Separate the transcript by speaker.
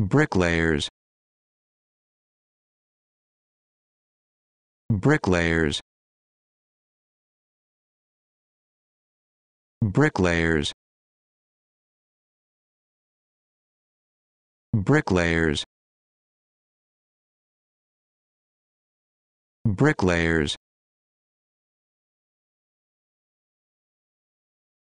Speaker 1: bricklayers bricklayers bricklayers bricklayers bricklayers